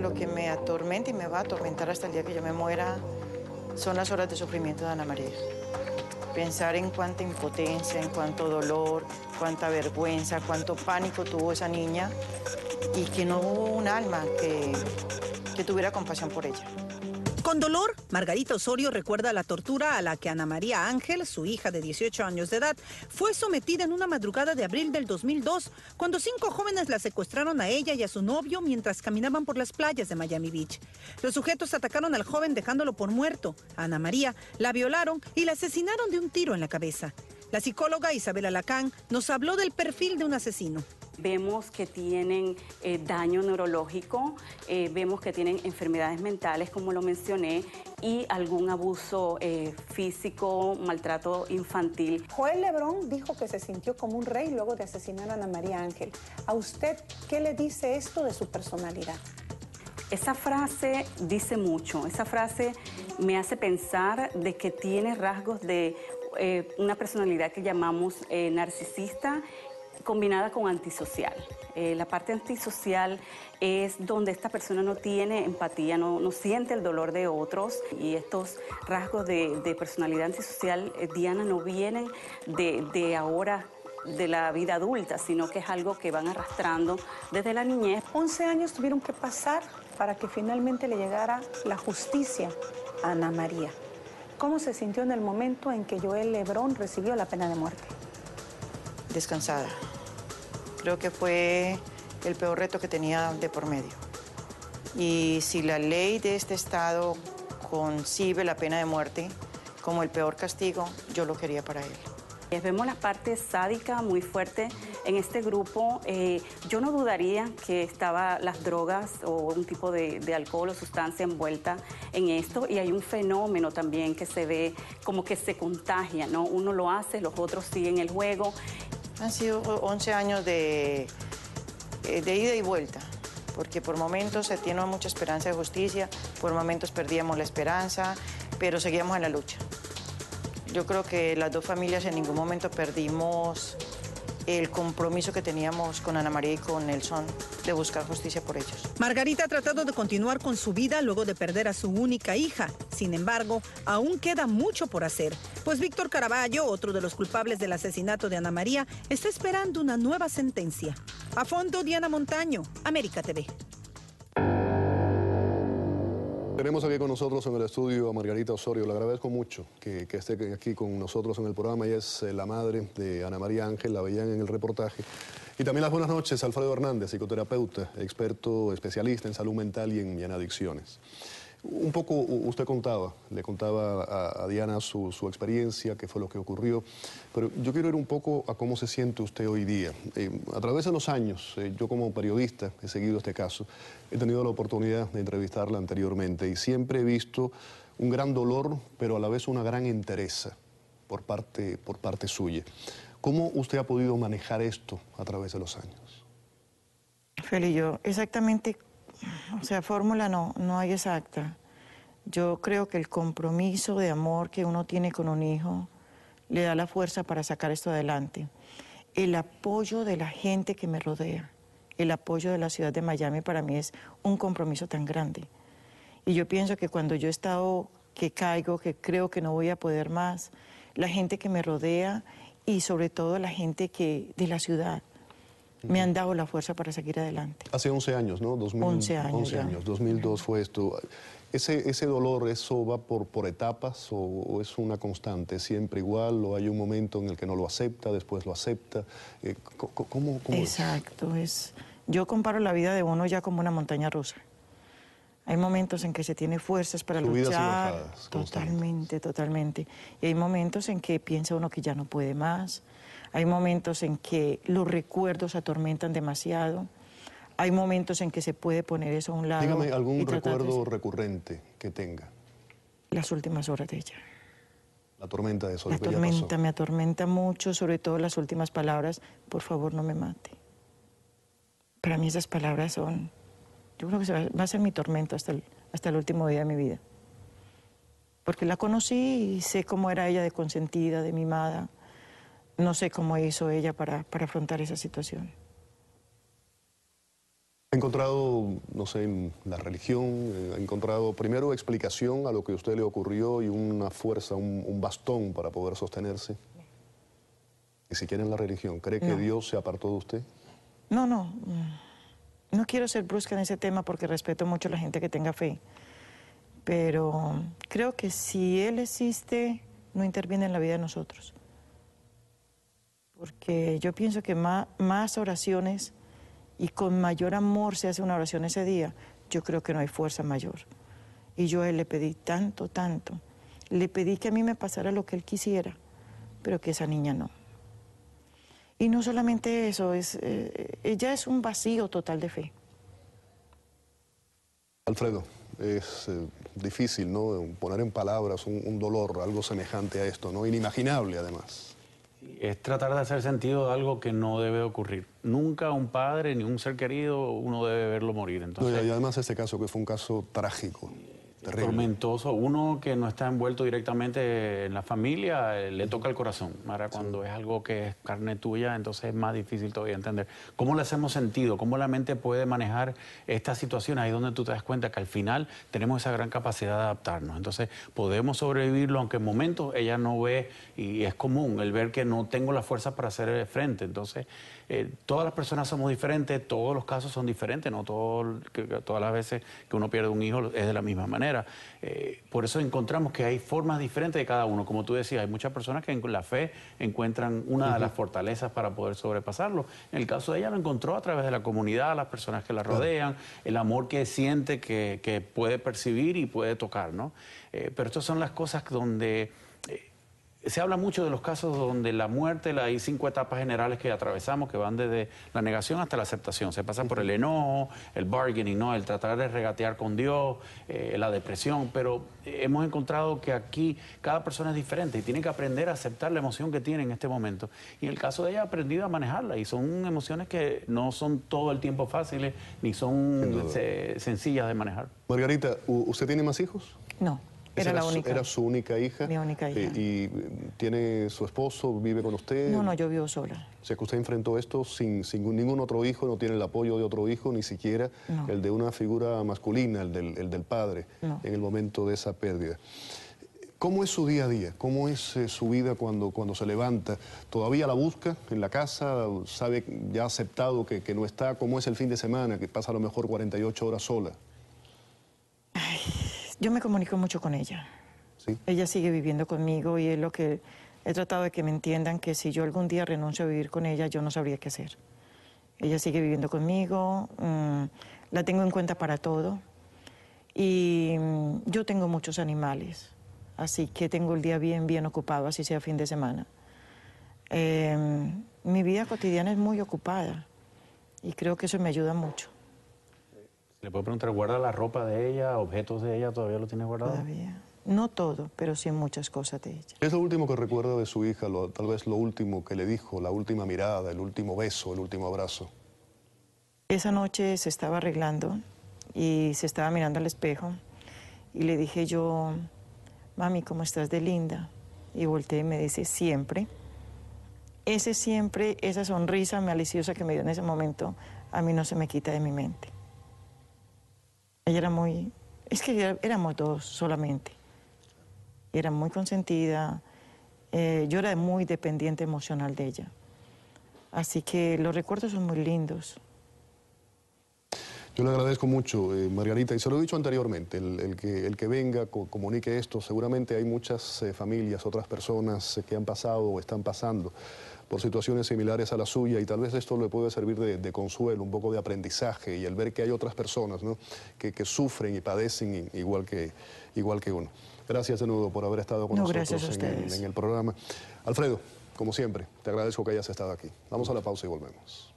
lo que me atormenta y me va a atormentar hasta el día que yo me muera son las horas de sufrimiento de Ana María. Pensar en cuánta impotencia, en cuánto dolor, cuánta vergüenza, cuánto pánico tuvo esa niña y que no hubo un alma que tuviera compasión por ella. Con dolor, Margarita Osorio recuerda la tortura a la que Ana María Ángel, su hija de 18 años de edad, fue sometida en una madrugada de abril del 2002, cuando cinco jóvenes la secuestraron a ella y a su novio mientras caminaban por las playas de Miami Beach. Los sujetos atacaron al joven dejándolo por muerto. Ana María la violaron y la asesinaron de un tiro en la cabeza. La psicóloga Isabel Alacán nos habló del perfil de un asesino vemos que tienen eh, daño neurológico, eh, vemos que tienen enfermedades mentales, como lo mencioné, y algún abuso eh, físico, maltrato infantil. Joel Lebrón dijo que se sintió como un rey luego de asesinar a Ana María Ángel. ¿A usted qué le dice esto de su personalidad? Esa frase dice mucho, esa frase me hace pensar de que tiene rasgos de una personalidad que llamamos narcisista combinada con antisocial. Eh, la parte antisocial es donde esta persona no tiene empatía, no, no siente el dolor de otros y estos rasgos de, personalidad antisocial, eh, Diana, no vienen de, de ahora de la vida adulta, sino que es algo que van arrastrando desde la niñez. 11 años tuvieron que pasar para que finalmente le llegara la justicia a Ana María. ¿Cómo se sintió en el momento en que Joel Lebrón recibió la pena de muerte? descansada. Creo que fue el peor reto que tenía de por medio. Y si la ley de este estado concibe la pena de muerte como el peor castigo, yo lo quería para él. Vemos la parte sádica muy fuerte en este grupo. Eh, yo no dudaría que estaba las drogas o un tipo de, alcohol o sustancia envuelta en esto. Y hay un fenómeno también que se ve como que se contagia, ¿no? Uno lo hace, los otros siguen el juego. Han sido 11 años de, eh, de ida y vuelta, porque por momentos se eh, tiene mucha esperanza de justicia, por momentos perdíamos la esperanza, pero seguíamos en la lucha. Yo creo que las dos familias en ningún momento perdimos el compromiso que teníamos con Ana María y con Nelson de buscar justicia por ellos. Margarita ha tratado de continuar con su vida luego de perder a su única hija. Sin embargo, aún queda mucho por hacer, pues Víctor Caraballo, otro de los culpables del asesinato de Ana María, está esperando una nueva sentencia. A fondo, Diana Montaño, América TV. Tenemos aquí con nosotros en el estudio a Margarita Osorio. Le agradezco mucho que, esté aquí con nosotros en el programa. Y es eh, la madre de Ana María Ángel, la veían en el reportaje. Y también las buenas noches, Alfredo Hernández, psicoterapeuta, experto especialista en salud mental y en adicciones. Un poco usted contaba, le contaba a, Diana su, experiencia, qué fue lo que ocurrió, pero yo quiero ir un poco a cómo se siente usted hoy día. Eh, a través de los años, eh, yo como periodista he seguido este caso, he tenido la oportunidad de entrevistarla anteriormente y siempre he visto un gran dolor, pero a la vez una gran entereza por parte, por parte suya. ¿Cómo usted ha podido manejar esto a través de los años? Feli, yo exactamente o sea, fórmula no, no hay exacta. Yo creo que el compromiso de amor que uno tiene con un hijo le da la fuerza para sacar esto adelante. El apoyo de la gente que me rodea, el apoyo de la ciudad de Miami para mí es un compromiso tan grande. Y yo pienso que cuando yo he estado, que caigo, que creo que no voy a poder más, la gente que me rodea y sobre todo la gente que, de la ciudad, me han dado la fuerza para seguir adelante. Hace 11 años, ¿no? 11 años. 11 años 2002 fue esto. ¿Ese, ese dolor, eso va por, por etapas o, es una constante? ¿Siempre igual o hay un momento en el que no lo acepta, después lo acepta? Eh, ¿cómo, cómo Exacto. Es? yo comparo la vida de uno ya como una montaña rusa. Hay momentos en que se tiene fuerzas para luchar. Y bajadas, totalmente, totalmente. Y hay momentos en que piensa uno que ya no puede más hay momentos en que los recuerdos atormentan demasiado, hay momentos en que se puede poner eso a un lado. Dígame algún recuerdo recurrente que tenga. Las últimas horas de ella. La tormenta de eso. La tormenta me atormenta mucho, sobre todo las últimas palabras, por favor no me mate. Para mí esas palabras son, yo creo que va, a ser mi tormento hasta el, hasta el último día de mi vida. Porque la conocí y sé cómo era ella de consentida, de mimada no sé cómo hizo ella para, afrontar esa situación. Ha encontrado, no sé, en la religión, eh, ha encontrado primero explicación a lo que a usted le ocurrió y una fuerza, un, bastón para poder sostenerse. Y si quieren la religión. ¿Cree que Dios se apartó de usted? No, no. Mm. No quiero ser brusca en ese tema porque respeto mucho a la gente que tenga fe. Pero creo que si Él existe, no interviene en la vida de nosotros. Porque yo pienso que más, oraciones y con mayor amor se hace una oración ese día, yo creo que no hay fuerza mayor. Y yo a él le pedí tanto, tanto. Le pedí que a mí me pasara lo que él quisiera, pero que esa niña no. Y no solamente eso, es, eh, ella es un vacío total de fe. Alfredo, es eh, difícil ¿no? poner en palabras un, un dolor, algo semejante a esto, ¿no? inimaginable además es tratar de hacer sentido de algo que no debe ocurrir. Nunca un padre ni un ser querido uno debe verlo morir. Entonces... y además este caso, que fue un caso trágico. Uno que no está envuelto directamente en la familia, eh, le toca el corazón. Ahora, cuando es algo que es carne tuya, entonces es más difícil todavía entender. ¿Cómo le hacemos sentido? ¿Cómo la mente puede manejar esta situación? Ahí es donde tú te das cuenta que al final tenemos esa gran capacidad de adaptarnos. Entonces, podemos sobrevivirlo, aunque en momentos ella no ve, y es común el ver que no tengo la fuerza para hacer frente. Entonces, eh, todas las personas somos diferentes, todos los casos son diferentes, no todo, todas las veces que uno pierde un hijo es de la misma manera. Eh, por eso encontramos que hay formas diferentes de cada uno. Como tú decías, hay muchas personas que en la fe encuentran una de las fortalezas para poder sobrepasarlo. En el caso de ella lo encontró a través de la comunidad, las personas que la rodean, el amor que siente, que, puede percibir y puede tocar, ¿no? Eh, pero estas son las cosas donde se habla mucho de los casos donde la muerte, hay cinco etapas generales que atravesamos, que van desde la negación hasta la aceptación. Se pasan por el enojo, el bargaining, ¿no? el tratar de regatear con Dios, eh, la depresión, pero eh, hemos encontrado que aquí cada persona es diferente y tiene que aprender a aceptar la emoción que tiene en este momento. Y en el caso de ella, ha aprendido a manejarla y son emociones que no son todo el tiempo fáciles ni son eh, sencillas de manejar. Margarita, ¿usted tiene más hijos? No. Era, Su, única hija. Mi única eh, hija. ¿Y tiene su esposo? ¿Vive con usted? No, no, yo vivo sola. O sea que usted enfrentó esto sin, sin ningún otro hijo, no tiene el apoyo de otro hijo, ni siquiera el de una figura masculina, el del, padre, en el momento de esa pérdida. ¿Cómo es su día a día? ¿Cómo es eh, su vida cuando, cuando se levanta? ¿Todavía la busca en la casa? ¿Sabe, ya ha aceptado que, que no está? ¿Cómo es el fin de semana, que pasa a lo mejor 48 horas sola? Yo me comunico mucho con ella. Ella sigue viviendo conmigo y es lo que he tratado de que me entiendan que si yo algún día renuncio a vivir con ella, yo no sabría qué hacer. Ella sigue viviendo conmigo, mm, la tengo en cuenta para todo. Y mm, yo tengo muchos animales, así que tengo el día bien, bien ocupado, así sea fin de semana. Em, mi vida cotidiana es muy ocupada y creo que eso me ayuda mucho. ¿Le puedo preguntar, guarda la ropa de ella, objetos de ella, todavía lo tiene guardado? Todavía. No todo, pero sí muchas cosas de ella. Es lo último que recuerda de su hija, tal vez lo último que le dijo, la última mirada, el último beso, el último abrazo. Esa noche se estaba arreglando y se estaba mirando al espejo y le dije yo, mami, ¿cómo estás de linda? Y volteé y me dice, siempre. Ese siempre, esa sonrisa maliciosa que me dio en ese momento, a mí no se me quita de mi mente. Ella era muy, es que éramos dos solamente. Era muy consentida, eh, yo era muy dependiente emocional de ella. Así que los recuerdos son muy lindos. Yo le agradezco mucho, eh, Margarita, y se lo he dicho anteriormente, el, que, el que, venga, comunique esto, seguramente hay muchas eh, familias, otras personas que han pasado o están pasando por situaciones similares a la suya y tal vez esto le puede servir de, consuelo, un poco de aprendizaje y el ver que hay otras personas que, sufren y padecen igual que, igual que uno. Gracias de nuevo por haber estado con nosotros en el programa. Alfredo, como siempre, te agradezco que hayas estado aquí. Vamos a la pausa y volvemos.